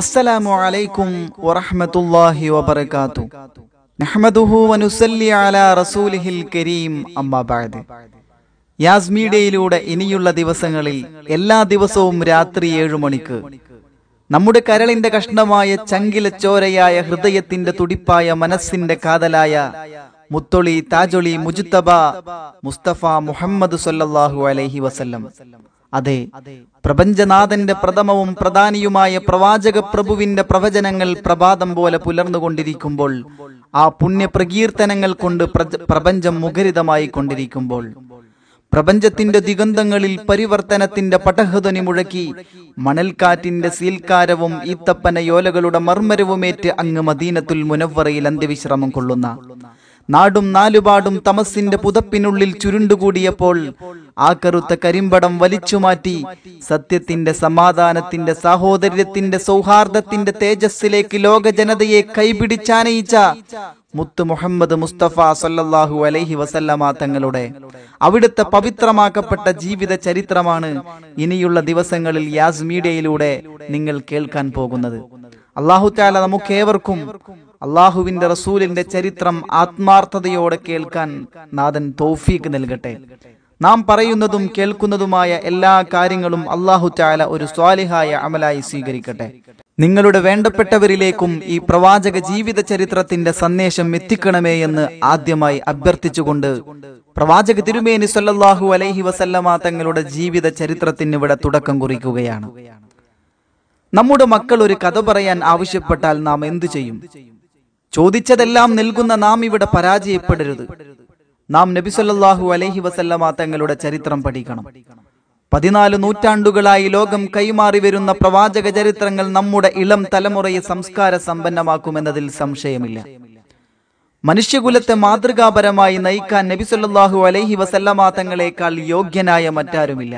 അസ്സലാമു അലൈക്കും വറഹ്മത്തുള്ളാഹി വബറകാതു നഹ്മദുഹു അലാ റസൂലിഹിൽ കരീം അമ്മാ ഇനിയുള്ള ദിവസങ്ങളിൽ എല്ലാ ദിവസവും രാത്രി ഏഴു മണിക്ക് നമ്മുടെ കരളിന്റെ കഷ്ണമായ ചങ്കിലച്ചോരയായ ഹൃദയത്തിന്റെ തുടിപ്പായ മനസ്സിന്റെ കാതലായ മുത്തൊളി താജൊളി മുജുത്തബ മുസ്തഫ മുഹമ്മദ് സല്ലാഹു അലൈഹി വസല്ലം അതെ പ്രപഞ്ചനാഥന്റെ പ്രഥമവും പ്രധാനിയുമായ പ്രവാചക പ്രഭുവിന്റെ പ്രവചനങ്ങൾ പ്രഭാതം പോലെ പുലർന്നുകൊണ്ടിരിക്കുമ്പോൾ ആ പുണ്യ പ്രകീർത്തനങ്ങൾ കൊണ്ട് പ്രപഞ്ചം മുഖരിതമായി കൊണ്ടിരിക്കുമ്പോൾ പ്രപഞ്ചത്തിന്റെ ദിഗന്ധങ്ങളിൽ പരിവർത്തനത്തിന്റെ പടഹധ്വനി മുഴക്കി മണൽക്കാറ്റിന്റെ സീൽക്കാരവും ഈത്തപ്പനയോലകളുടെ മർമ്മരവുമേറ്റ് അങ്ങ് മദീനത്തുൽ മുനവറയിൽ അന്ത്യവിശ്രമം കൊള്ളുന്ന നാടും നാലുപാടും തമസിന്റെ പുതപ്പിനുള്ളിൽ ചുരുണ്ടുകൂടിയപ്പോൾ ആ കറുത്ത കരിമ്പടം വലിച്ചുമാറ്റി സത്യത്തിന്റെ സമാധാനത്തിന്റെ സഹോദര്യത്തിന്റെ സൗഹാർദ്ദത്തിന്റെ തേജസ്സിലേക്ക് ലോക ജനതയെ കൈപിടിച്ചാനയിച്ച മുത്ത് മുഹമ്മദ് മുസ്തഫ സല്ലാഹു അലൈഹി വസല്ലമ തങ്ങളുടെ അവിടുത്തെ പവിത്രമാക്കപ്പെട്ട ജീവിത ചരിത്രമാണ് ഇനിയുള്ള ദിവസങ്ങളിൽ യാസ് മീഡിയയിലൂടെ നിങ്ങൾ കേൾക്കാൻ പോകുന്നത് അള്ളാഹു താല നമുക്കേവർക്കും അള്ളാഹുവിന്റെ റസൂലിന്റെ ചരിത്രം ആത്മാർത്ഥതയോടെ കേൾക്കാൻ നാഥൻ തോഫീക്ക് നൽകട്ടെ നാം പറയുന്നതും കേൾക്കുന്നതുമായ എല്ലാ കാര്യങ്ങളും അള്ളാഹു ചാല ഒരു സ്വാലിഹായ അമലായി സ്വീകരിക്കട്ടെ നിങ്ങളുടെ വേണ്ടപ്പെട്ടവരിലേക്കും ഈ പ്രവാചക ജീവിത ചരിത്രത്തിന്റെ സന്ദേശം എത്തിക്കണമേ എന്ന് ആദ്യമായി അഭ്യർത്ഥിച്ചുകൊണ്ട് പ്രവാചക തിരുമേനി സല്ലാഹു അലൈഹി വസല്ലമ തങ്ങളുടെ ജീവിത ചരിത്രത്തിന് ഇവിടെ തുടക്കം കുറിക്കുകയാണ് നമ്മുടെ മക്കൾ ഒരു കഥ പറയാൻ ആവശ്യപ്പെട്ടാൽ നാം എന്തു ചെയ്യും ചോദിച്ചതെല്ലാം നൽകുന്ന നാം ഇവിടെ പരാജയപ്പെടരുത് നാം നബിസൊല്ലാഹു അലഹി വസല്ലമ തങ്ങളുടെ ചരിത്രം പഠിക്കണം പതിനാല് നൂറ്റാണ്ടുകളായി ലോകം കൈമാറി വരുന്ന പ്രവാചക ചരിത്രങ്ങൾ നമ്മുടെ ഇളം തലമുറയെ സംസ്കാര സമ്പന്നമാക്കുമെന്നതിൽ സംശയമില്ല മനുഷ്യകുലത്തെ മാതൃകാപരമായി നയിക്കാൻ നബിസൊല്ലാഹു അലഹി വസല്ലമ തങ്ങളെക്കാൾ യോഗ്യനായ മറ്റാരുമില്ല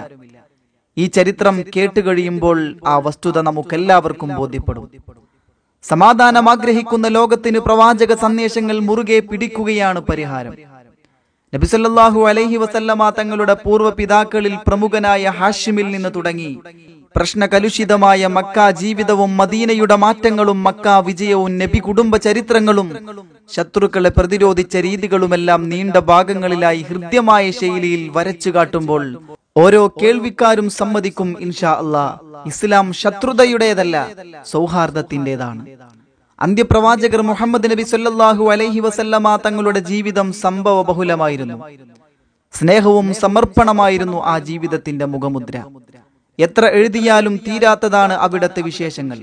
ഈ ചരിത്രം കേട്ടുകഴിയുമ്പോൾ ആ വസ്തുത നമുക്കെല്ലാവർക്കും ബോധ്യപ്പെടും സമാധാനം ആഗ്രഹിക്കുന്ന ലോകത്തിന് പ്രവാചക സന്ദേശങ്ങൾ മുറുകെ പിടിക്കുകയാണ് പരിഹാരം നബിസല്ലാഹു അലൈഹി വസല്ലമ തങ്ങളുടെ പൂർവ്വ പിതാക്കളിൽ പ്രമുഖനായ ഹാഷിമിൽ നിന്ന് തുടങ്ങി കലുഷിതമായ മക്ക ജീവിതവും മദീനയുടെ മാറ്റങ്ങളും മക്ക വിജയവും നബി കുടുംബ ചരിത്രങ്ങളും ശത്രുക്കളെ പ്രതിരോധിച്ച രീതികളുമെല്ലാം നീണ്ട ഭാഗങ്ങളിലായി ഹൃദ്യമായ ശൈലിയിൽ വരച്ചു കാട്ടുമ്പോൾ ഓരോ കേൾവിക്കാരും സമ്മതിക്കും ഇൻഷാ അള്ളാ ഇസ്ലാം ശത്രുതയുടേതല്ല സൗഹാർദ്ദത്തിന്റേതാണ് അന്ത്യപ്രവാചകർ മുഹമ്മദ് നബി സല്ലാഹു അലൈഹി വസല്ലമ തങ്ങളുടെ ജീവിതം സംഭവ ബഹുലമായിരുന്നു സ്നേഹവും സമർപ്പണമായിരുന്നു ആ ജീവിതത്തിന്റെ മുഖമുദ്ര എത്ര എഴുതിയാലും തീരാത്തതാണ് അവിടത്തെ വിശേഷങ്ങൾ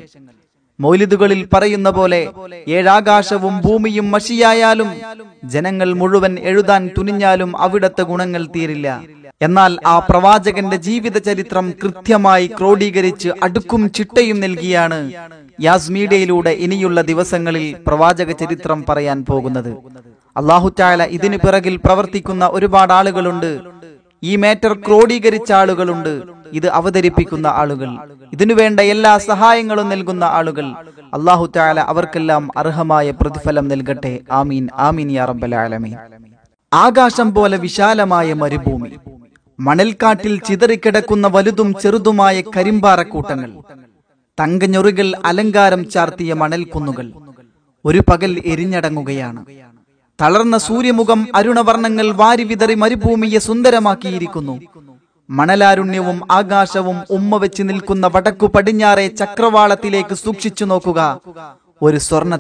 മൗലിദുകളിൽ പറയുന്ന പോലെ ഏഴാകാശവും ഭൂമിയും മഷിയായാലും ജനങ്ങൾ മുഴുവൻ എഴുതാൻ തുനിഞ്ഞാലും അവിടത്തെ ഗുണങ്ങൾ തീരില്ല എന്നാൽ ആ പ്രവാചകന്റെ ജീവിത ചരിത്രം കൃത്യമായി ക്രോഡീകരിച്ച് അടുക്കും ചിട്ടയും നൽകിയാണ് യാസ് മീഡിയയിലൂടെ ഇനിയുള്ള ദിവസങ്ങളിൽ പ്രവാചക ചരിത്രം പറയാൻ പോകുന്നത് അള്ളാഹുറ്റായ ഇതിനു പിറകിൽ പ്രവർത്തിക്കുന്ന ഒരുപാട് ആളുകളുണ്ട് ഈ മാറ്റർ ക്രോഡീകരിച്ച ആളുകളുണ്ട് ഇത് അവതരിപ്പിക്കുന്ന ആളുകൾ ഇതിനുവേണ്ട എല്ലാ സഹായങ്ങളും നൽകുന്ന ആളുകൾ അള്ളാഹുറ്റാല അവർക്കെല്ലാം അർഹമായ പ്രതിഫലം നൽകട്ടെ ആമീൻ ആമീൻ യാ റബ്ബൽ ആലമീൻ ആകാശം പോലെ വിശാലമായ മരുഭൂമി മണൽക്കാട്ടിൽ ചിതറിക്കിടക്കുന്ന വലുതും ചെറുതുമായ കരിമ്പാറക്കൂട്ടങ്ങൾ തങ്കഞ്ഞൊറുകൾ അലങ്കാരം ചാർത്തിയ മണൽക്കുന്നുകൾ ഒരു പകൽ എരിഞ്ഞടങ്ങുകയാണ് തളർന്ന സൂര്യമുഖം അരുണവർണ്ണങ്ങൾ വാരിവിതറി മരുഭൂമിയെ സുന്ദരമാക്കിയിരിക്കുന്നു മണലാരുണ്യവും ആകാശവും ഉമ്മ വെച്ച് നിൽക്കുന്ന വടക്കു പടിഞ്ഞാറെ ചക്രവാളത്തിലേക്ക് സൂക്ഷിച്ചു നോക്കുക ഒരു സ്വർണ്ണ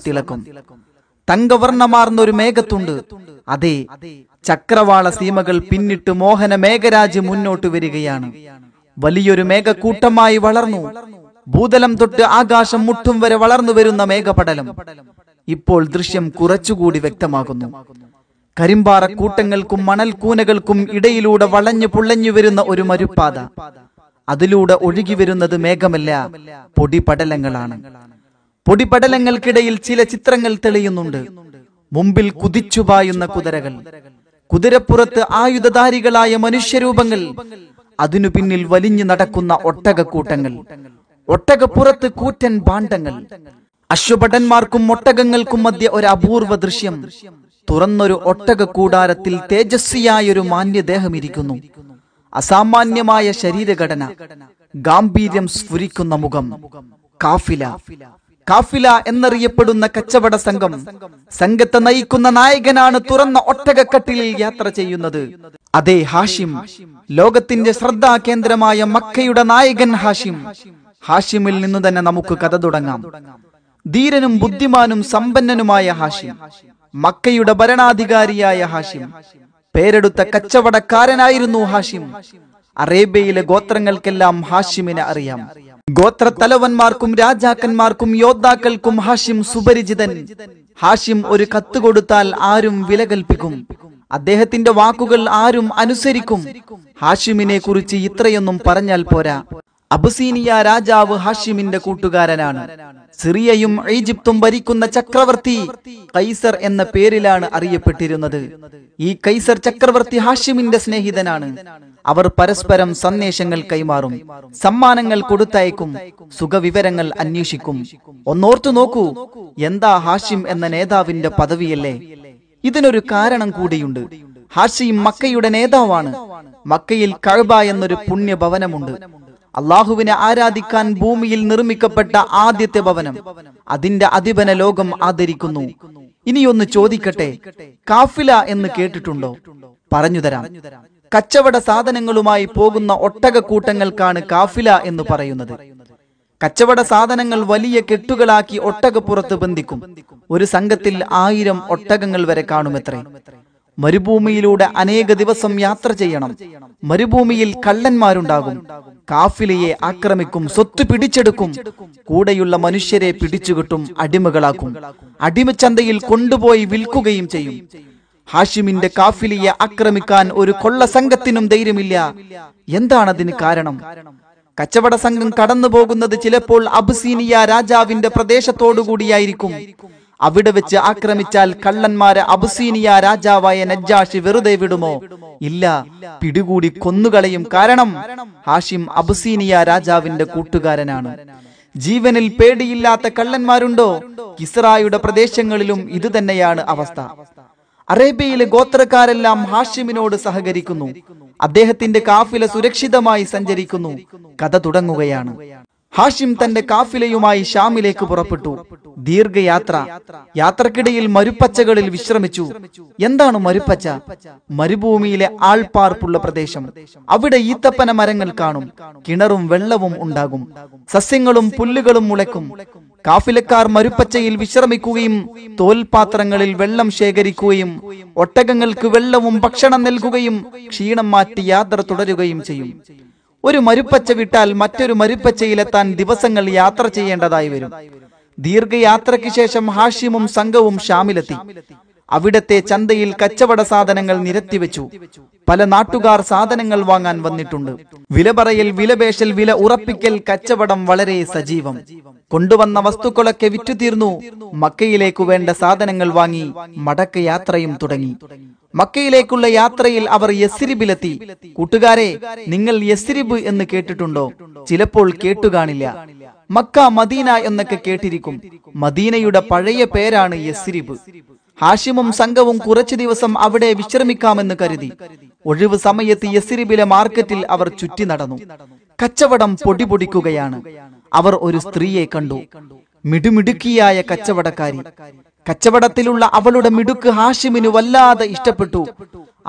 തങ്കവർണ്ണമാർന്ന ഒരു മേഘത്തുണ്ട് അതെ ചക്രവാള സീമകൾ പിന്നിട്ട് മോഹന മേഘരാജ് മുന്നോട്ട് വരികയാണ് വലിയൊരു മേഘക്കൂട്ടമായി വളർന്നു ഭൂതലം തൊട്ട് ആകാശം മുട്ടും വരെ വളർന്നു വരുന്ന മേഘപടലം ഇപ്പോൾ ദൃശ്യം കുറച്ചുകൂടി വ്യക്തമാകുന്നു കരിമ്പാറ കൂട്ടങ്ങൾക്കും മണൽക്കൂനകൾക്കും ഇടയിലൂടെ വളഞ്ഞു പുള്ളഞ്ഞു വരുന്ന ഒരു മരുപ്പാത അതിലൂടെ ഒഴുകി വരുന്നത് മേഘമല്ല പൊടിപടലങ്ങളാണ് പൊടിപടലങ്ങൾക്കിടയിൽ ചില ചിത്രങ്ങൾ തെളിയുന്നുണ്ട് മുമ്പിൽ കുതിച്ചു പായുന്ന കുതിരകൾ കുതിരപ്പുറത്ത് ആയുധധാരികളായ മനുഷ്യരൂപങ്ങൾ അതിനു പിന്നിൽ വലിഞ്ഞു നടക്കുന്ന ഒട്ടകക്കൂട്ടങ്ങൾ ഒട്ടകപ്പുറത്ത് കൂറ്റൻ ഭാണ്ഡങ്ങൾ അശ്വഭടന്മാർക്കും ഒട്ടകങ്ങൾക്കും മധ്യ ഒരു അപൂർവ ദൃശ്യം തുറന്നൊരു ഒട്ടക കൂടാരത്തിൽ തേജസ്വിയായൊരു മാന്യദേഹം ഇരിക്കുന്നു അസാമാന്യമായ ശരീരഘടന ഗാംഭീര്യം സ്ഫുരിക്കുന്ന മുഖം കാഫില കാഫില എന്നറിയപ്പെടുന്ന കച്ചവട സംഘം സംഘത്തെ നയിക്കുന്ന നായകനാണ് തുറന്ന ഒട്ടകക്കട്ടിലിൽ യാത്ര ചെയ്യുന്നത് അതേ ഹാഷിം ലോകത്തിന്റെ ശ്രദ്ധാ കേന്ദ്രമായ മക്കയുടെ നായകൻ ഹാഷിം ഹാഷിമിൽ നിന്ന് തന്നെ നമുക്ക് കഥ തുടങ്ങാം ധീരനും ബുദ്ധിമാനും സമ്പന്നനുമായ ഹാഷിം മക്കയുടെ ഭരണാധികാരിയായ ഹാഷിം പേരെടുത്ത കച്ചവടക്കാരനായിരുന്നു ഹാഷിം അറേബ്യയിലെ ഗോത്രങ്ങൾക്കെല്ലാം ഹാഷിമിനെ അറിയാം ഗോത്രത്തലവന്മാർക്കും രാജാക്കന്മാർക്കും യോദ്ധാക്കൾക്കും ഹാഷിം സുപരിചിതൻ ഹാഷിം ഒരു കത്ത് കൊടുത്താൽ ആരും വില കൽപ്പിക്കും അദ്ദേഹത്തിന്റെ വാക്കുകൾ ആരും അനുസരിക്കും ഹാഷിമിനെ കുറിച്ച് ഇത്രയൊന്നും പറഞ്ഞാൽ പോരാ അബുസീനിയ രാജാവ് ഹാഷിമിന്റെ കൂട്ടുകാരനാണ് സിറിയയും ഈജിപ്തും ഭരിക്കുന്ന ചക്രവർത്തി കൈസർ എന്ന പേരിലാണ് അറിയപ്പെട്ടിരുന്നത് ഈ കൈസർ ചക്രവർത്തി ഹാഷിമിന്റെ സ്നേഹിതനാണ് അവർ പരസ്പരം സന്ദേശങ്ങൾ കൈമാറും സമ്മാനങ്ങൾ കൊടുത്തയക്കും സുഖവിവരങ്ങൾ അന്വേഷിക്കും ഒന്നോർത്തു നോക്കൂ എന്താ ഹാഷിം എന്ന നേതാവിന്റെ പദവിയല്ലേ ഇതിനൊരു കാരണം കൂടിയുണ്ട് ഹാഷിം മക്കയുടെ നേതാവാണ് മക്കയിൽ കഴുബ എന്നൊരു പുണ്യഭവനമുണ്ട് അള്ളാഹുവിനെ ആരാധിക്കാൻ ഭൂമിയിൽ നിർമ്മിക്കപ്പെട്ട ആദ്യത്തെ ഭവനം അതിന്റെ അധിപന ലോകം ആദരിക്കുന്നു ഇനിയൊന്ന് ചോദിക്കട്ടെ കാഫില എന്ന് കേട്ടിട്ടുണ്ടോ പറഞ്ഞു തരാം കച്ചവട സാധനങ്ങളുമായി പോകുന്ന ഒട്ടകക്കൂട്ടങ്ങൾക്കാണ് കാഫില എന്ന് പറയുന്നത് കച്ചവട സാധനങ്ങൾ വലിയ കെട്ടുകളാക്കി ഒട്ടകപ്പുറത്ത് ബന്ധിക്കും ഒരു സംഘത്തിൽ ആയിരം ഒട്ടകങ്ങൾ വരെ കാണുമത്രേ മരുഭൂമിയിലൂടെ അനേക ദിവസം യാത്ര ചെയ്യണം മരുഭൂമിയിൽ കള്ളന്മാരുണ്ടാകും കാഫിലയെ ആക്രമിക്കും സ്വത്ത് പിടിച്ചെടുക്കും കൂടെയുള്ള മനുഷ്യരെ പിടിച്ചുകിട്ടും അടിമകളാക്കും അടിമച്ചന്തയിൽ കൊണ്ടുപോയി വിൽക്കുകയും ചെയ്യും ഹാഷിമിന്റെ കാഫിലിയെ ആക്രമിക്കാൻ ഒരു കൊള്ള സംഘത്തിനും ധൈര്യമില്ല എന്താണതിന് കാരണം കച്ചവട സംഘം കടന്നു പോകുന്നത് ചിലപ്പോൾ അബുസീനിയ രാജാവിന്റെ പ്രദേശത്തോടുകൂടിയായിരിക്കും അവിടെ വെച്ച് ആക്രമിച്ചാൽ കള്ളന്മാരെ അബുസീനിയ രാജാവായ നജ്ജാഷി വെറുതെ വിടുമോ ഇല്ല പിടികൂടി കൊന്നുകളയും കാരണം ഹാഷിം അബുസീനിയ രാജാവിന്റെ കൂട്ടുകാരനാണ് ജീവനിൽ പേടിയില്ലാത്ത കള്ളന്മാരുണ്ടോ കിസറായുടെ പ്രദേശങ്ങളിലും ഇതുതന്നെയാണ് അവസ്ഥ അറേബ്യയിലെ ഗോത്രക്കാരെല്ലാം ഹാഷിമിനോട് സഹകരിക്കുന്നു അദ്ദേഹത്തിന്റെ കാഫില സുരക്ഷിതമായി സഞ്ചരിക്കുന്നു കഥ തുടങ്ങുകയാണ് ഹാഷിം തന്റെ കാഫിലയുമായി ഷാമിലേക്ക് പുറപ്പെട്ടു ദീർഘയാത്ര യാത്രക്കിടയിൽ മരുപ്പച്ചകളിൽ വിശ്രമിച്ചു എന്താണ് മരുപ്പച്ച മരുഭൂമിയിലെ ആൾപാർപ്പുള്ള പ്രദേശം അവിടെ ഈത്തപ്പന മരങ്ങൾ കാണും കിണറും വെള്ളവും ഉണ്ടാകും സസ്യങ്ങളും പുല്ലുകളും മുളയ്ക്കും കാഫിലക്കാർ മരുപ്പച്ചയിൽ വിശ്രമിക്കുകയും തോൽപാത്രങ്ങളിൽ വെള്ളം ശേഖരിക്കുകയും ഒട്ടകങ്ങൾക്ക് വെള്ളവും ഭക്ഷണം നൽകുകയും ക്ഷീണം മാറ്റി യാത്ര തുടരുകയും ചെയ്യും ഒരു മരുപ്പച്ച വിട്ടാൽ മറ്റൊരു മരുപ്പച്ചയിലെത്താൻ ദിവസങ്ങൾ യാത്ര ചെയ്യേണ്ടതായി വരും ദീർഘയാത്രയ്ക്ക് ശേഷം ഹാഷിമും സംഘവും ഷാമിലെത്തി അവിടത്തെ ചന്തയിൽ കച്ചവട സാധനങ്ങൾ നിരത്തിവെച്ചു പല നാട്ടുകാർ സാധനങ്ങൾ വാങ്ങാൻ വന്നിട്ടുണ്ട് വില പറയൽ വിലപേശൽ വില ഉറപ്പിക്കൽ കച്ചവടം വളരെ സജീവം കൊണ്ടുവന്ന വസ്തുക്കളൊക്കെ വിറ്റുതീർന്നു മക്കയിലേക്കു വേണ്ട സാധനങ്ങൾ വാങ്ങി മടക്ക യാത്രയും തുടങ്ങി മക്കയിലേക്കുള്ള യാത്രയിൽ അവർ യസ്രിബിലെത്തി കൂട്ടുകാരെ നിങ്ങൾ യസ്രിബ് എന്ന് കേട്ടിട്ടുണ്ടോ ചിലപ്പോൾ കേട്ടുകാണില്ല മക്ക മദീന എന്നൊക്കെ കേട്ടിരിക്കും മദീനയുടെ പഴയ പേരാണ് യസ്രിബ് ഹാഷിമും സംഘവും കുറച്ചു ദിവസം അവിടെ വിശ്രമിക്കാമെന്ന് കരുതി ഒഴിവ് സമയത്ത് യസിരിബിലെ മാർക്കറ്റിൽ അവർ ചുറ്റി നടന്നു കച്ചവടം പൊടിപൊടിക്കുകയാണ് അവർ ഒരു സ്ത്രീയെ കണ്ടു മിടുമിടുക്കിയായ കച്ചവടക്കാരി കച്ചവടത്തിലുള്ള അവളുടെ മിടുക്ക് ഹാഷിമിന് വല്ലാതെ ഇഷ്ടപ്പെട്ടു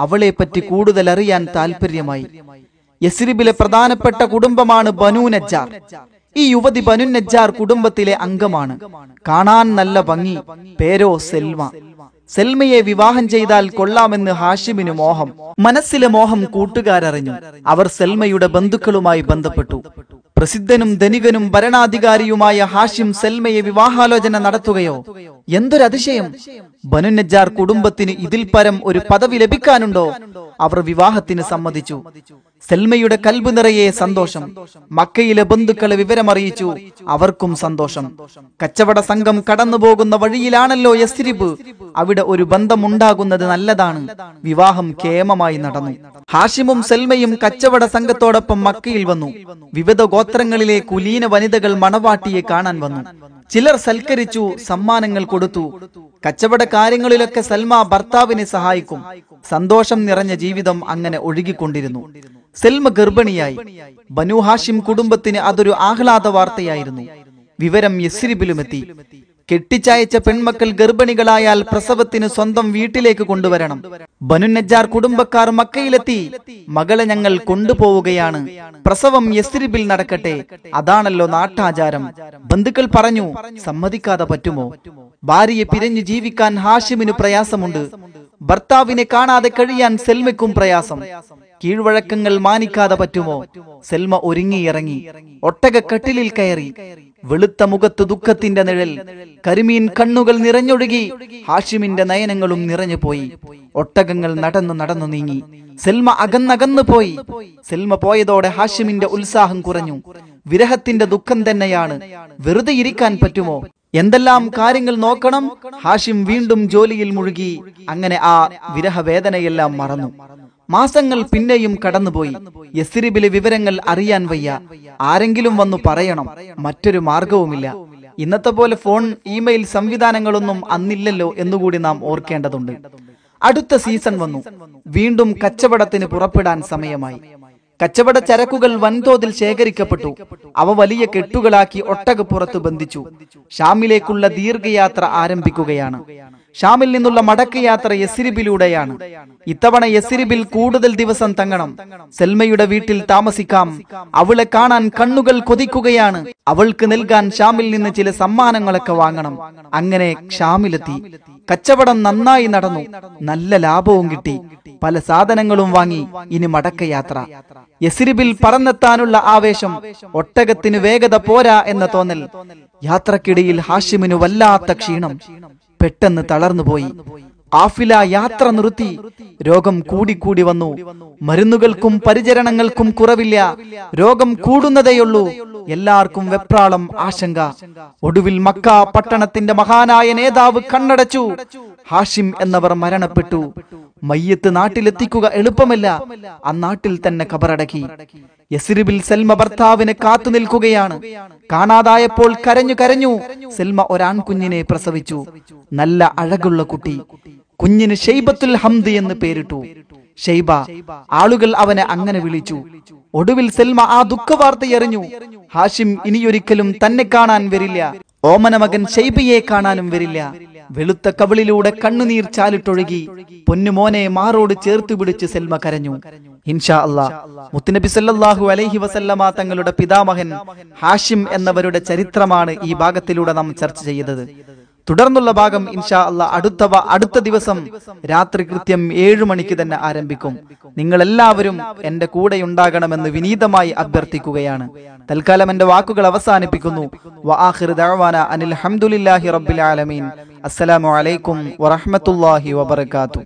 അവളെപ്പറ്റി കൂടുതൽ അറിയാൻ താല്പര്യമായി യസിരിബിലെ പ്രധാനപ്പെട്ട കുടുംബമാണ് ബനു നജ്ജാർ ഈ യുവതി ബനു നജ്ജാർ കുടുംബത്തിലെ അംഗമാണ് കാണാൻ നല്ല ഭംഗി പേരോ സെൽവ സെൽമയെ വിവാഹം ചെയ്താൽ കൊള്ളാമെന്ന് ഹാഷിമിന് മോഹം മനസ്സിലെ മോഹം കൂട്ടുകാരറിഞ്ഞു അവർ സെൽമയുടെ ബന്ധുക്കളുമായി ബന്ധപ്പെട്ടു പ്രസിദ്ധനും ധനികനും ഭരണാധികാരിയുമായ ഹാഷിം സെൽമയെ വിവാഹാലോചന നടത്തുകയോ എന്തൊരതിശയം ബനുനജ്ജാർ കുടുംബത്തിന് ഇതിൽ പരം ഒരു പദവി ലഭിക്കാനുണ്ടോ അവർ വിവാഹത്തിന് സമ്മതിച്ചു സെൽമയുടെ കൽബ് നിറയെ സന്തോഷം മക്കയിലെ ബന്ധുക്കളെ വിവരമറിയിച്ചു അവർക്കും സന്തോഷം കച്ചവട സംഘം കടന്നു പോകുന്ന വഴിയിലാണല്ലോ യസ്രിബ് അവിടെ ഒരു ബന്ധമുണ്ടാകുന്നത് നല്ലതാണ് വിവാഹം കേമമായി നടന്നു ഹാഷിമും സെൽമയും കച്ചവട സംഘത്തോടൊപ്പം മക്കയിൽ വന്നു വിവിധ ഗോത്രങ്ങളിലെ കുലീന വനിതകൾ മണവാട്ടിയെ കാണാൻ വന്നു ചിലർ സൽക്കരിച്ചു സമ്മാനങ്ങൾ കൊടുത്തു കച്ചവട കാര്യങ്ങളിലൊക്കെ സൽമ ഭർത്താവിനെ സഹായിക്കും സന്തോഷം നിറഞ്ഞ ജീവിതം അങ്ങനെ ഒഴുകിക്കൊണ്ടിരുന്നു സെൽമ ഗർഭിണിയായി ബനു ഹാഷിം കുടുംബത്തിന് അതൊരു ആഹ്ലാദ വാർത്തയായിരുന്നു വിവരം യസ്രിബിലുമെത്തി കെട്ടിച്ചയച്ച പെൺമക്കൾ ഗർഭിണികളായാൽ പ്രസവത്തിന് സ്വന്തം വീട്ടിലേക്ക് കൊണ്ടുവരണം ബനുനജ്ജാർ കുടുംബക്കാർ മക്കയിലെത്തി മകളെ ഞങ്ങൾ കൊണ്ടുപോവുകയാണ് പ്രസവം യസ്രിബിൽ നടക്കട്ടെ അതാണല്ലോ നാട്ടാചാരം ബന്ധുക്കൾ പറഞ്ഞു സമ്മതിക്കാതെ പറ്റുമോ ഭാര്യയെ പിരിഞ്ഞു ജീവിക്കാൻ ഹാഷിമിനു പ്രയാസമുണ്ട് ഭർത്താവിനെ കാണാതെ കഴിയാൻ സെൽമയ്ക്കും പ്രയാസം കീഴ്വഴക്കങ്ങൾ മാനിക്കാതെ പറ്റുമോ സെൽമ ഒരുങ്ങിയിറങ്ങി കട്ടിലിൽ കയറി വെളുത്ത മുഖത്ത് ദുഃഖത്തിന്റെ നിഴൽ കരിമീൻ കണ്ണുകൾ നിറഞ്ഞൊഴുകി ഹാഷിമിന്റെ നയനങ്ങളും നിറഞ്ഞുപോയി ഒട്ടകങ്ങൾ നടന്നു നടന്നു നീങ്ങി സെൽമ അകന്നകന്നു പോയി സെൽമ പോയതോടെ ഹാഷിമിന്റെ ഉത്സാഹം കുറഞ്ഞു വിരഹത്തിന്റെ ദുഃഖം തന്നെയാണ് വെറുതെ ഇരിക്കാൻ പറ്റുമോ എന്തെല്ലാം കാര്യങ്ങൾ നോക്കണം ഹാഷിം വീണ്ടും ജോലിയിൽ മുഴുകി അങ്ങനെ ആ വിരഹവേദനയെല്ലാം മറന്നു മാസങ്ങൾ പിന്നെയും കടന്നുപോയി യസ്രിബിലെ വിവരങ്ങൾ അറിയാൻ വയ്യ ആരെങ്കിലും വന്നു പറയണം മറ്റൊരു മാർഗവുമില്ല ഇന്നത്തെ പോലെ ഫോൺ ഇമെയിൽ സംവിധാനങ്ങളൊന്നും അന്നില്ലല്ലോ എന്നുകൂടി നാം ഓർക്കേണ്ടതുണ്ട് അടുത്ത സീസൺ വന്നു വീണ്ടും കച്ചവടത്തിന് പുറപ്പെടാൻ സമയമായി കച്ചവട ചരക്കുകൾ വൻതോതിൽ ശേഖരിക്കപ്പെട്ടു അവ വലിയ കെട്ടുകളാക്കി ഒട്ടകപ്പുറത്ത് ബന്ധിച്ചു ഷാമിലേക്കുള്ള ദീർഘയാത്ര ആരംഭിക്കുകയാണ് ഷാമിൽ നിന്നുള്ള മടക്ക് യാത്ര യസിരിബിലൂടെയാണ് ഇത്തവണ യസിരിബിൽ കൂടുതൽ ദിവസം തങ്ങണം സെൽമയുടെ വീട്ടിൽ താമസിക്കാം അവളെ കാണാൻ കണ്ണുകൾ കൊതിക്കുകയാണ് അവൾക്ക് നൽകാൻ ഷാമിൽ നിന്ന് ചില സമ്മാനങ്ങളൊക്കെ വാങ്ങണം അങ്ങനെ ഷാമിലെത്തി കച്ചവടം നന്നായി നടന്നു നല്ല ലാഭവും കിട്ടി പല സാധനങ്ങളും വാങ്ങി ഇനി മടക്ക യാത്ര യസിരിബിൽ പറന്നെത്താനുള്ള ആവേശം ഒട്ടകത്തിന് വേഗത പോരാ എന്ന തോന്നൽ യാത്രക്കിടയിൽ ഹാഷിമിന് വല്ലാത്ത ക്ഷീണം പെട്ടെന്ന് തളർന്നുപോയി ആഫില യാത്ര നിർത്തി രോഗം കൂടിക്കൂടി വന്നു മരുന്നുകൾക്കും പരിചരണങ്ങൾക്കും കുറവില്ല രോഗം കൂടുന്നതേയുള്ളൂ എല്ലാവർക്കും വെപ്രാളം ആശങ്ക ഒടുവിൽ മക്ക പട്ടണത്തിന്റെ മഹാനായ നേതാവ് കണ്ണടച്ചു ഹാഷിം എന്നവർ മരണപ്പെട്ടു മയ്യത്ത് നാട്ടിലെത്തിക്കുക എളുപ്പമല്ല ആ നാട്ടിൽ തന്നെ കബറടക്കി യസിറിബിൽ സെൽമ ഭർത്താവിനെ കാത്തു നിൽക്കുകയാണ് കാണാതായപ്പോൾ കരഞ്ഞു കരഞ്ഞു സെൽമ ഒരാൺകുഞ്ഞിനെ പ്രസവിച്ചു നല്ല അഴകുള്ള കുട്ടി കുഞ്ഞിന് ഷെയ്ബത്തുൽ ഹംദ് എന്ന് പേരിട്ടു ഷെയ്ബ ആളുകൾ അവനെ അങ്ങനെ വിളിച്ചു ഒടുവിൽ സെൽമ ആ ദുഃഖവാർത്തയറിഞ്ഞു ഹാഷിം ഇനിയൊരിക്കലും തന്നെ കാണാൻ വരില്ല ഓമന മകൻ ഷെയ്ബിയെ കാണാനും വരില്ല വെളുത്ത കവിളിലൂടെ കണ്ണുനീർ ചാലിട്ടൊഴുകി പൊന്നുമോനെ മാറോട് ചേർത്ത് പിടിച്ച് സെൽമ കരഞ്ഞു ഇൻഷാ അല്ലാ മുത്തുനബി സല്ലാഹു അലൈഹി വസല്ലമ തങ്ങളുടെ പിതാമഹൻ ഹാഷിം എന്നവരുടെ ചരിത്രമാണ് ഈ ഭാഗത്തിലൂടെ നാം ചർച്ച ചെയ്തത് തുടർന്നുള്ള ഭാഗം ഇൻഷാ അല്ല അടുത്തവ അടുത്ത ദിവസം രാത്രി കൃത്യം ഏഴു മണിക്ക് തന്നെ ആരംഭിക്കും നിങ്ങൾ എല്ലാവരും എന്റെ കൂടെ ഉണ്ടാകണമെന്ന് വിനീതമായി അഭ്യർത്ഥിക്കുകയാണ് തൽക്കാലം എന്റെ വാക്കുകൾ അവസാനിപ്പിക്കുന്നു അനിൽ ഹംദുലില്ലാഹി റബ്ബിൽ ആലമീൻ അസ്സലാമു അലൈക്കും വറഹ്മത്തുള്ളാഹി വബർക്കാത്തു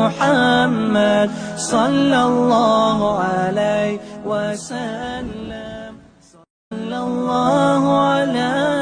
محمد صلى الله عليه وسلم صلى الله